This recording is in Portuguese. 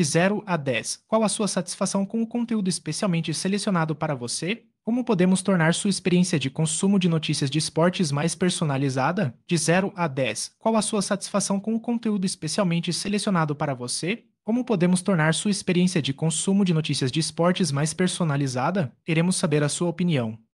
De 0 a 10, qual a sua satisfação com o conteúdo especialmente selecionado para você? Como podemos tornar sua experiência de consumo de notícias de esportes mais personalizada? De 0 a 10, qual a sua satisfação com o conteúdo especialmente selecionado para você? Como podemos tornar sua experiência de consumo de notícias de esportes mais personalizada? Queremos saber a sua opinião.